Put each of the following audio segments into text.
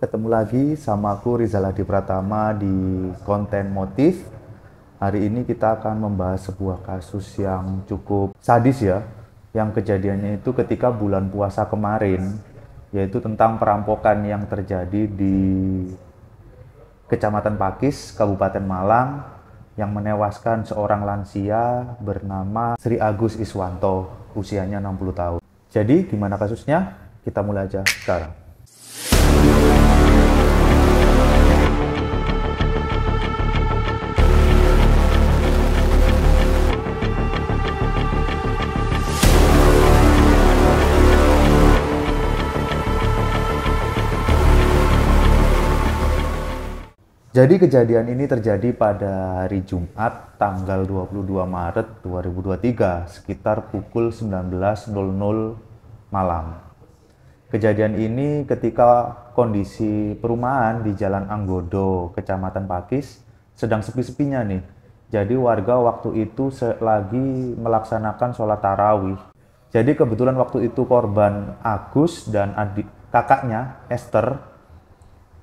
ketemu lagi sama aku Rizal Adi Pratama di konten motif. Hari ini kita akan membahas sebuah kasus yang cukup sadis ya, yang kejadiannya itu ketika bulan puasa kemarin, yaitu tentang perampokan yang terjadi di Kecamatan Pakis, Kabupaten Malang, yang menewaskan seorang lansia bernama Sri Agus Iswanto, usianya 60 tahun. Jadi, gimana kasusnya? Kita mulai aja sekarang. Jadi kejadian ini terjadi pada hari Jumat tanggal 22 Maret 2023 sekitar pukul 19.00 malam. Kejadian ini ketika kondisi perumahan di Jalan Anggodo, Kecamatan Pakis sedang sepi-sepinya nih. Jadi warga waktu itu lagi melaksanakan sholat tarawih. Jadi kebetulan waktu itu korban Agus dan adik kakaknya Esther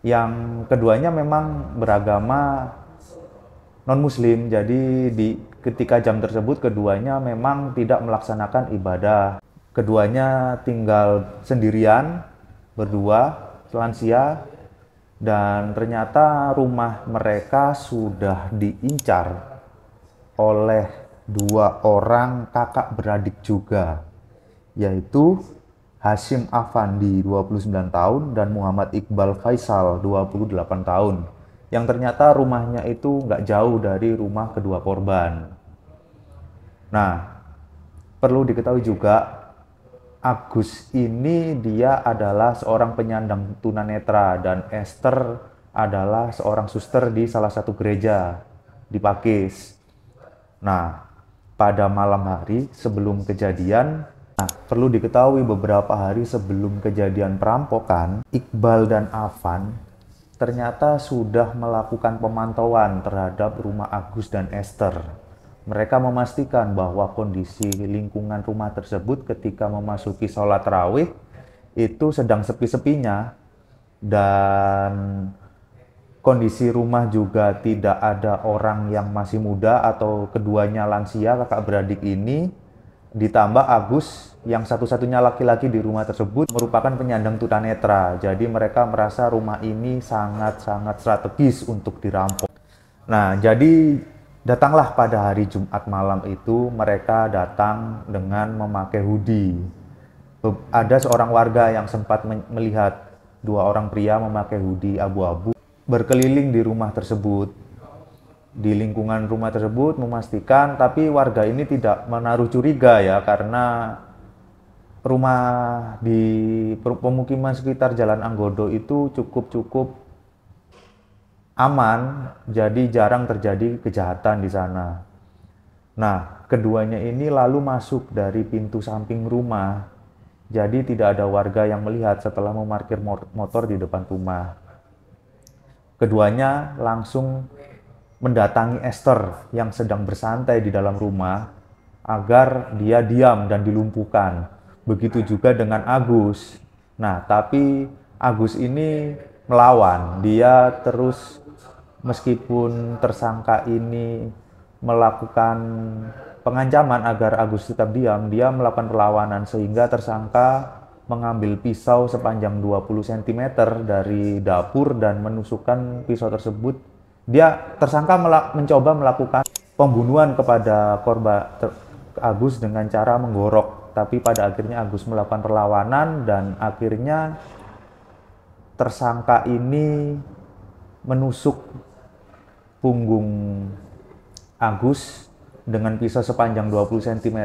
yang keduanya memang beragama non muslim jadi di ketika jam tersebut keduanya memang tidak melaksanakan ibadah keduanya tinggal sendirian berdua lansia dan ternyata rumah mereka sudah diincar oleh dua orang kakak beradik juga yaitu Hashim Afandi 29 tahun dan Muhammad Iqbal Faisal 28 tahun yang ternyata rumahnya itu nggak jauh dari rumah kedua korban. Nah, perlu diketahui juga Agus ini dia adalah seorang penyandang tunanetra dan Esther adalah seorang suster di salah satu gereja di Pakis. Nah, pada malam hari sebelum kejadian Nah, perlu diketahui beberapa hari sebelum kejadian perampokan, Iqbal dan Afan ternyata sudah melakukan pemantauan terhadap rumah Agus dan Esther. Mereka memastikan bahwa kondisi lingkungan rumah tersebut ketika memasuki sholat rawih itu sedang sepi-sepinya dan kondisi rumah juga tidak ada orang yang masih muda atau keduanya lansia kakak beradik ini Ditambah Agus yang satu-satunya laki-laki di rumah tersebut merupakan penyandang tunanetra. Jadi mereka merasa rumah ini sangat-sangat strategis untuk dirampok. Nah, jadi datanglah pada hari Jumat malam itu mereka datang dengan memakai hoodie. Ada seorang warga yang sempat melihat dua orang pria memakai hoodie abu-abu berkeliling di rumah tersebut di lingkungan rumah tersebut memastikan tapi warga ini tidak menaruh curiga ya karena rumah di pemukiman sekitar Jalan Anggodo itu cukup-cukup aman jadi jarang terjadi kejahatan di sana. Nah, keduanya ini lalu masuk dari pintu samping rumah. Jadi tidak ada warga yang melihat setelah memarkir motor di depan rumah. Keduanya langsung mendatangi Esther yang sedang bersantai di dalam rumah agar dia diam dan dilumpuhkan. Begitu juga dengan Agus. Nah, tapi Agus ini melawan. Dia terus meskipun tersangka ini melakukan pengancaman agar Agus tetap diam, dia melakukan perlawanan sehingga tersangka mengambil pisau sepanjang 20 cm dari dapur dan menusukkan pisau tersebut dia tersangka melak, mencoba melakukan pembunuhan kepada korban Agus dengan cara menggorok tapi pada akhirnya Agus melakukan perlawanan dan akhirnya tersangka ini menusuk punggung Agus dengan pisau sepanjang 20 cm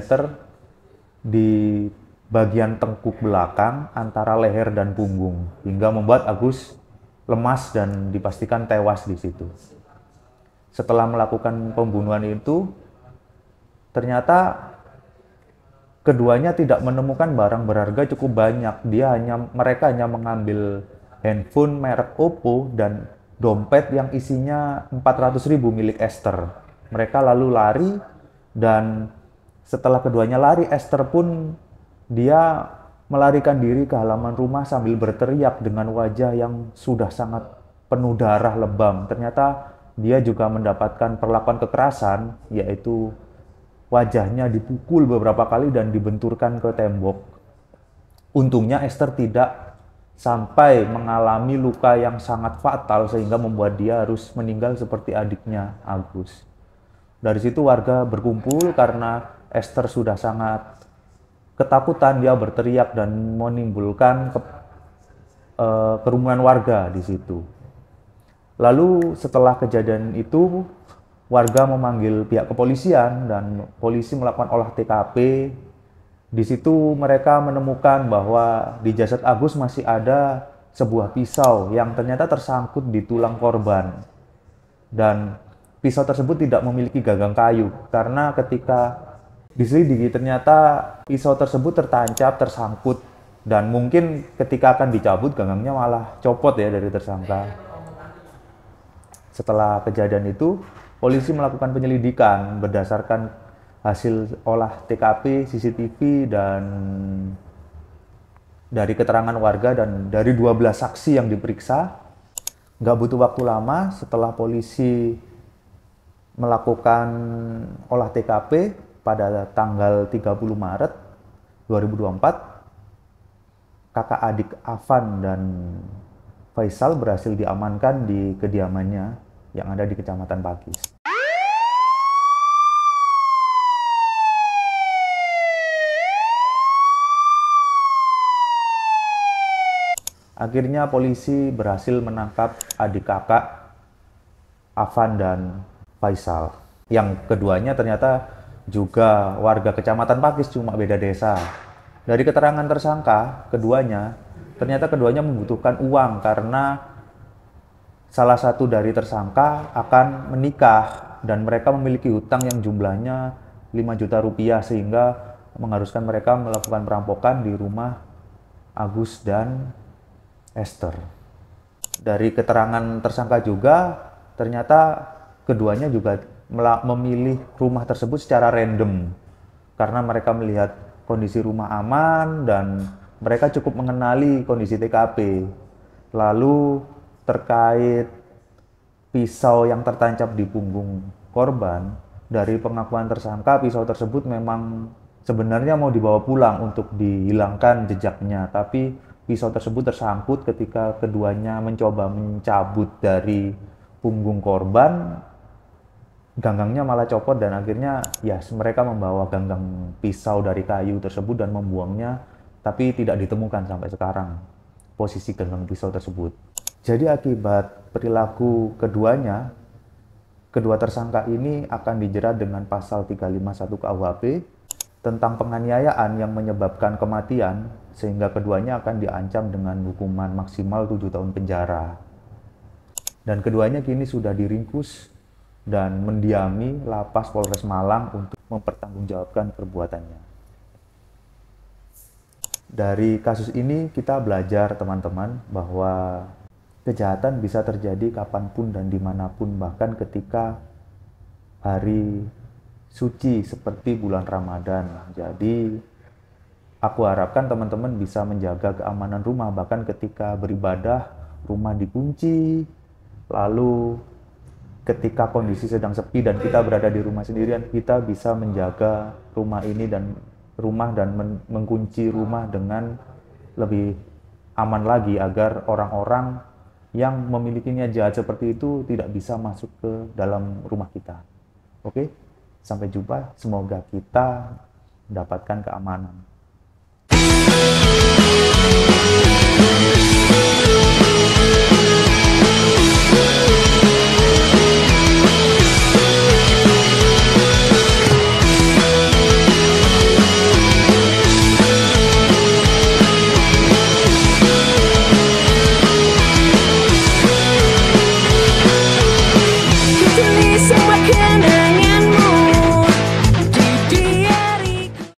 di bagian tengkuk belakang antara leher dan punggung hingga membuat Agus lemas dan dipastikan tewas di situ. Setelah melakukan pembunuhan itu, ternyata keduanya tidak menemukan barang berharga cukup banyak. Dia hanya mereka hanya mengambil handphone merek Oppo dan dompet yang isinya 400.000 milik Esther. Mereka lalu lari dan setelah keduanya lari Esther pun dia melarikan diri ke halaman rumah sambil berteriak dengan wajah yang sudah sangat penuh darah lebam. Ternyata dia juga mendapatkan perlakuan kekerasan, yaitu wajahnya dipukul beberapa kali dan dibenturkan ke tembok. Untungnya Esther tidak sampai mengalami luka yang sangat fatal sehingga membuat dia harus meninggal seperti adiknya Agus. Dari situ warga berkumpul karena Esther sudah sangat ketakutan dia berteriak dan menimbulkan ke, e, kerumunan warga di situ. Lalu setelah kejadian itu warga memanggil pihak kepolisian dan polisi melakukan olah TKP. Di situ mereka menemukan bahwa di jasad Agus masih ada sebuah pisau yang ternyata tersangkut di tulang korban. Dan pisau tersebut tidak memiliki gagang kayu karena ketika diselidiki ternyata pisau tersebut tertancap, tersangkut dan mungkin ketika akan dicabut gangangnya malah copot ya dari tersangka. Setelah kejadian itu, polisi melakukan penyelidikan berdasarkan hasil olah TKP, CCTV dan dari keterangan warga dan dari 12 saksi yang diperiksa. Nggak butuh waktu lama setelah polisi melakukan olah TKP, pada tanggal 30 Maret 2024 kakak adik Afan dan Faisal berhasil diamankan di kediamannya yang ada di Kecamatan Pakis. Akhirnya polisi berhasil menangkap adik kakak Afan dan Faisal. Yang keduanya ternyata juga warga Kecamatan Pakis cuma beda desa. Dari keterangan tersangka, keduanya ternyata keduanya membutuhkan uang karena salah satu dari tersangka akan menikah dan mereka memiliki hutang yang jumlahnya 5 juta rupiah sehingga mengharuskan mereka melakukan perampokan di rumah Agus dan Esther. Dari keterangan tersangka juga ternyata keduanya juga memilih rumah tersebut secara random karena mereka melihat kondisi rumah aman dan mereka cukup mengenali kondisi TKP. Lalu terkait pisau yang tertancap di punggung korban, dari pengakuan tersangka pisau tersebut memang sebenarnya mau dibawa pulang untuk dihilangkan jejaknya, tapi pisau tersebut tersangkut ketika keduanya mencoba mencabut dari punggung korban ganggangnya malah copot dan akhirnya ya mereka membawa ganggang pisau dari kayu tersebut dan membuangnya tapi tidak ditemukan sampai sekarang posisi ganggang pisau tersebut. Jadi akibat perilaku keduanya, kedua tersangka ini akan dijerat dengan pasal 351 KUHP tentang penganiayaan yang menyebabkan kematian sehingga keduanya akan diancam dengan hukuman maksimal 7 tahun penjara. Dan keduanya kini sudah diringkus dan mendiami Lapas Polres Malang untuk mempertanggungjawabkan perbuatannya. Dari kasus ini kita belajar teman-teman bahwa kejahatan bisa terjadi kapanpun dan dimanapun bahkan ketika hari suci seperti bulan Ramadan. Jadi aku harapkan teman-teman bisa menjaga keamanan rumah bahkan ketika beribadah rumah dikunci lalu ketika kondisi sedang sepi dan kita berada di rumah sendirian, kita bisa menjaga rumah ini dan rumah dan men mengkunci rumah dengan lebih aman lagi agar orang-orang yang memilikinya jahat seperti itu tidak bisa masuk ke dalam rumah kita. Oke, sampai jumpa. Semoga kita mendapatkan keamanan.